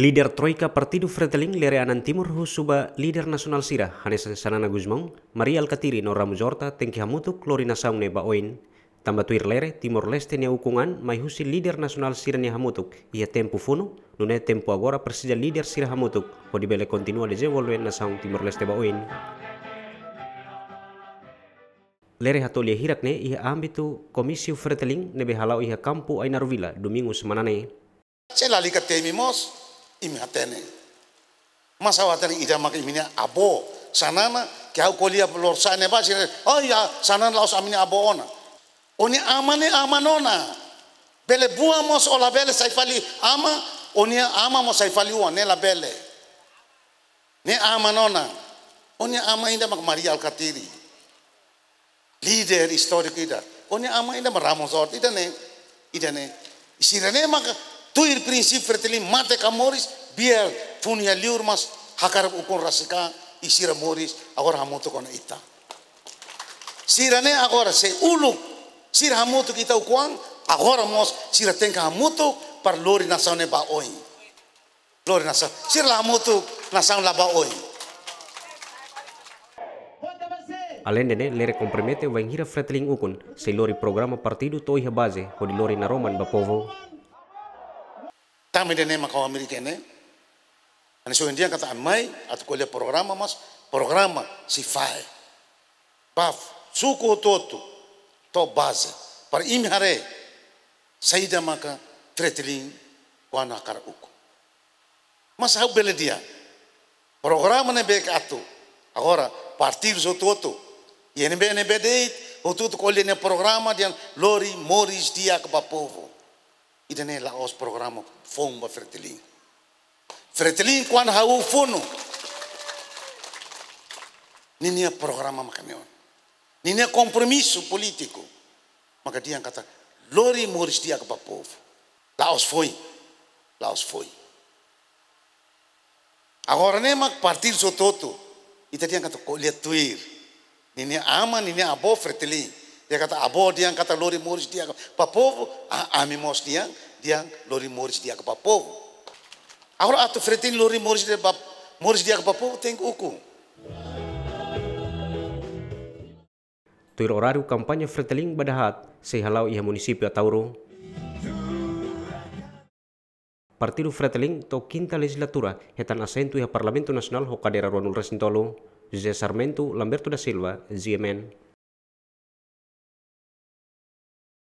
Lider Troika Partido Fratelin Lereanan Timur Husuba, leader nasional sira Hanes Sanana Guzmong Maria Alcatiri Norra Mujorta, Tengki Hamutuk Lorina Saungne Baoin, tuir Lere, timur Leste nia ukungan, mai husi leader nasional sira nia Hamutuk, ia tempu funo, nune tempu agora persija leader sira Hamutuk, o di bele Kontinua de wolwe nasaung timur Leste Baoin. Lere hatolia hirak ia ambitu komisi fretiling nebe halau ia kampu ainarwila, domingo semanane. Celali katemimos, imi hatene. Masa watene ida maka iminya abo. Sanana kau kolia pelor sana basi. Oh ya sanana laus amini abo ona. Oni amane amanona. Bele bua mos ola bele saifali ama. Oni ama mos saifali ua ne la bele. Ne amanona. Oni ama inda mak Maria Alkatiri. Leader historik ida. Oni ama inda meramos ort ida ne. Ida ne. Isirene maka Tu ir princípio fertili mate camores, biel punia liurmas, hakar ukon rasika, e moris, agora hamoto kona ita. Sira ne agora se ulu, sira hamoto kita ukuan, agora mos sira tenka hamoto par lori nação ne ba oi. Lori nação, sira la hamoto nação la ba oi. Além de lere compromete o Vengira Fretling Ukun, se lori programa partido toiha base, o de lori na Roman Bapovo. a dene makao amerikene. Ani so India kata mai at kolya programa mas programa se faz. Paf suku totu to base par im hare saida maka tretlin wana kar que Mas hau bele dia. Programa ne bek ato Agora partir zo totu. Yen be ne bedeit, o tutu colhe ne programa dian lori moris dia que povo. E Ida ne laos programa fomba ba fertiling. Fertiling kwan fono, funu. Ninia programa makaneon. Ninia compromisso político. Maka dia kata, lori moris dia ke povo. os foi. os foi. Agora nem mak partir e Ita dia kata, kolietuir. Ninia ama, ninia abo fertiling. Dia kata abo dia kata ah, ah, lori moris dia papovo. Ami mos dia dia lori moris dia ke papovo. Aku atu fretin lori moris dia moris dia ke papovo tengku uku. Tuir horario kampanye freteling badahat sehalau ia munisipio Tauro. Partido Freteling to quinta legislatura hetan asentu ya Parlamento nasional ho Ronul Ruanul Resintolo, José Sarmento Lamberto da Silva, ZMN.